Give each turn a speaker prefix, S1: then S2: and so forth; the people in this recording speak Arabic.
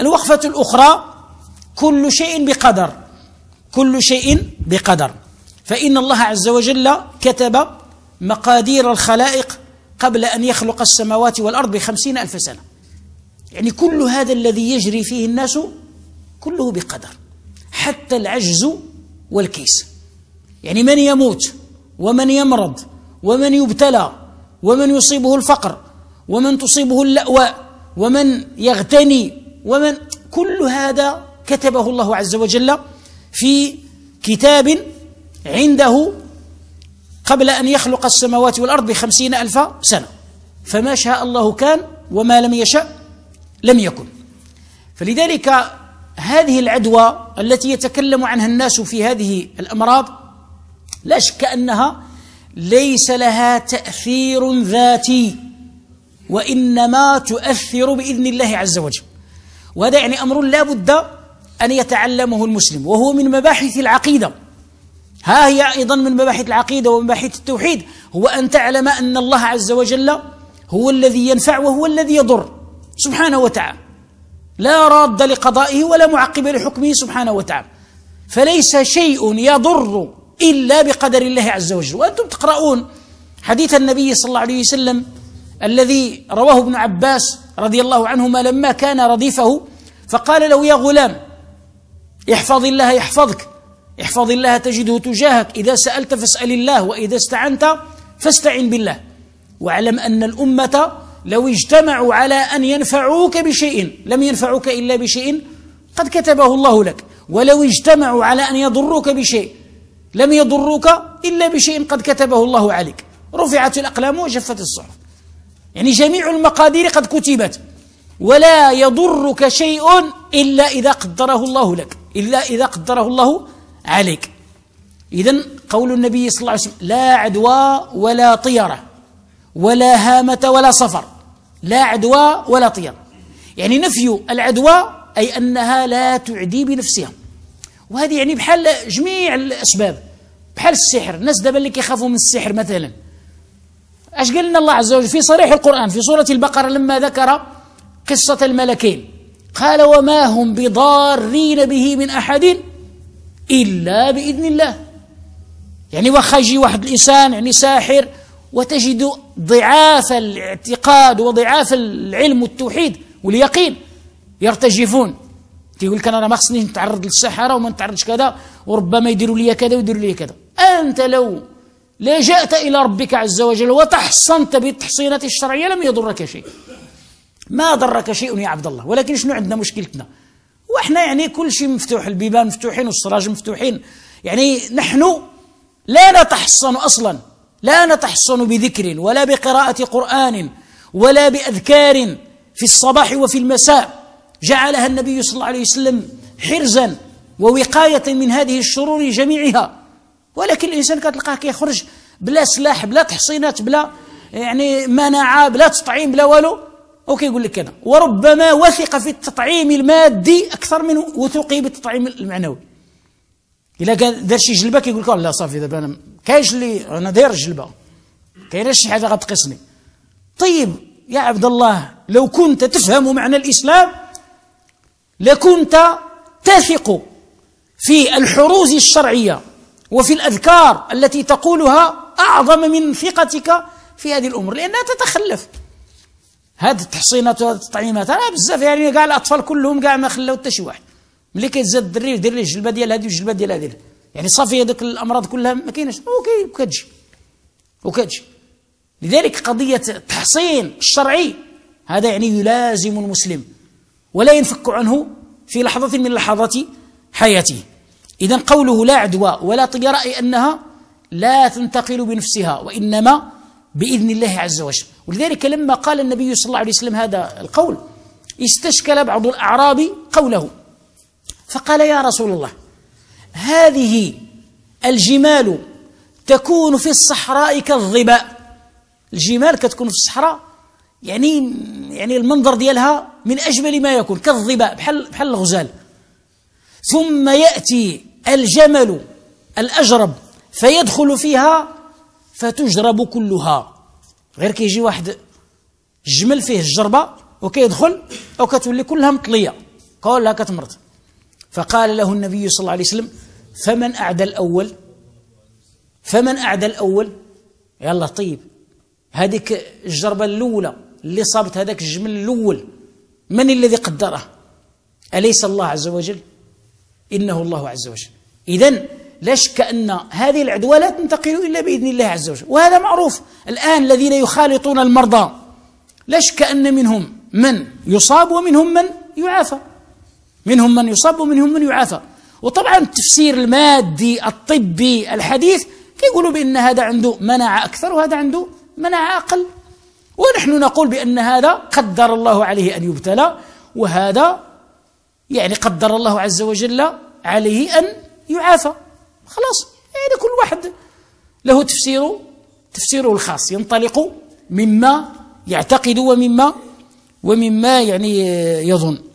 S1: الوقفة الأخرى كل شيء بقدر كل شيء بقدر فإن الله عز وجل كتب مقادير الخلائق قبل أن يخلق السماوات والأرض بخمسين ألف سنة يعني كل هذا الذي يجري فيه الناس كله بقدر حتى العجز والكيس يعني من يموت ومن يمرض ومن يبتلى ومن يصيبه الفقر ومن تصيبه اللأواء ومن يغتني ومن كل هذا كتبه الله عز وجل في كتاب عنده قبل أن يخلق السماوات والأرض بخمسين ألف سنة فما شاء الله كان وما لم يشأ لم يكن فلذلك هذه العدوى التي يتكلم عنها الناس في هذه الأمراض لا شك أنها ليس لها تأثير ذاتي وإنما تؤثر بإذن الله عز وجل وهذا يعني أمر لا بد أن يتعلمه المسلم وهو من مباحث العقيدة ها هي أيضا من مباحث العقيدة ومباحث التوحيد هو أن تعلم أن الله عز وجل هو الذي ينفع وهو الذي يضر سبحانه وتعالى لا راد لقضائه ولا معقب لحكمه سبحانه وتعالى فليس شيء يضر إلا بقدر الله عز وجل وأنتم تقرؤون حديث النبي صلى الله عليه وسلم الذي رواه ابن عباس رضي الله عنهما لما كان رديفه فقال له يا غلام احفظ الله يحفظك احفظ الله تجده تجاهك إذا سألت فاسأل الله وإذا استعنت فاستعن بالله واعلم أن الأمة لو اجتمعوا على أن ينفعوك بشيء لم ينفعوك إلا بشيء قد كتبه الله لك ولو اجتمعوا على أن يضروك بشيء لم يضروك إلا بشيء قد كتبه الله عليك رفعت الأقلام وجفت الصحف يعني جميع المقادير قد كتبت ولا يضرك شيء إلا إذا قدره الله لك إلا إذا قدره الله عليك إذا قول النبي صلى الله عليه وسلم لا عدوى ولا طيرة ولا هامة ولا صفر لا عدوى ولا طيرة يعني نفي العدوى أي أنها لا تعدي بنفسها وهذه يعني بحال جميع الأسباب بحال السحر الناس دابا اللي كيخافوا من السحر مثلا ايش قال لنا الله عز وجل في صريح القرآن في سورة البقرة لما ذكر قصة الملكين قال وما هم بضارين به من أحد إلا بإذن الله يعني واخا يجي واحد الإنسان يعني ساحر وتجد ضعاف الاعتقاد وضعاف العلم والتوحيد واليقين يرتجفون تيقول لك انا ما خصنيش نتعرض للسحره وما نتعرضش كذا وربما يديروا لي كذا ويديروا لي كذا انت لو لجأت إلى ربك عز وجل وتحصنت بالتحصينات الشرعية لم يضرك شيء ما ضرك شيء يا عبد الله ولكن شنو عندنا مشكلتنا وإحنا يعني كل شيء مفتوح البيبان مفتوحين والسراج مفتوحين يعني نحن لا نتحصن أصلا لا نتحصن بذكر ولا بقراءة قرآن ولا بأذكار في الصباح وفي المساء جعلها النبي صلى الله عليه وسلم حرزا ووقاية من هذه الشرور جميعها ولكن الانسان كتلقاه كيخرج بلا سلاح بلا تحصينات بلا يعني مناعه بلا تطعيم بلا والو وكيقول لك انا وربما وثق في التطعيم المادي اكثر من وثوقه بالتطعيم المعنوي الا كان دار شي جلبه كيقول لك لا صافي دابا انا كاينش اللي انا داير الجلبه كاين شي حاجه غتقيسني طيب يا عبد الله لو كنت تفهم معنى الاسلام لكنت تثق في الحروز الشرعيه وفي الأذكار التي تقولها أعظم من ثقتك في هذه الأمور لأنها تتخلف هذه التحصينات وهذه التطعيمات راه بزاف يعني كاع الأطفال كلهم كاع ما خلاو حتى شي واحد ملي كيتزاد الدري دير ليه الجلبه ديال هذه والجلبه ديال هذه يعني صافي هذوك الامراض كلها ما كايناش وكتجي وكتجي لذلك قضيه التحصين الشرعي هذا يعني يلازم المسلم ولا ينفك عنه في لحظه من لحظات حياته إذا قوله لا عدوى ولا طيرة أي أنها لا تنتقل بنفسها وإنما بإذن الله عز وجل ولذلك لما قال النبي صلى الله عليه وسلم هذا القول استشكل بعض الأعراب قوله فقال يا رسول الله هذه الجمال تكون في الصحراء كالظباء الجمال كتكون في الصحراء يعني يعني المنظر ديالها من اجمل ما يكون كالظباء بحال بحال الغزال ثم ياتي الجمل الأجرب فيدخل فيها فتجرب كلها غير كيجي واحد جمل فيه الجربة وكيدخل أو كتولي كلها مطلية كلها كتمرض فقال له النبي صلى الله عليه وسلم فمن أعدى الأول فمن أعدى الأول يلا طيب هذيك الجربة الأولى اللي صابت هذاك الجمل الأول من الذي قدره أليس الله عز وجل إنه الله عز وجل إذا لا كأن أن هذه العدوى لا تنتقل إلا بإذن الله عز وجل وهذا معروف الآن الذين يخالطون المرضى لا كأن أن منهم من يصاب ومنهم من يعافى منهم من يصاب ومنهم من يعافى وطبعا التفسير المادي الطبي الحديث كيقولوا بأن هذا عنده مناعة أكثر وهذا عنده مناعة أقل ونحن نقول بأن هذا قدر الله عليه أن يبتلى وهذا يعني قدر الله عز وجل عليه أن يعافى خلاص يعني كل واحد له تفسيره تفسيره الخاص ينطلق مما يعتقد ومما ومما يعني يظن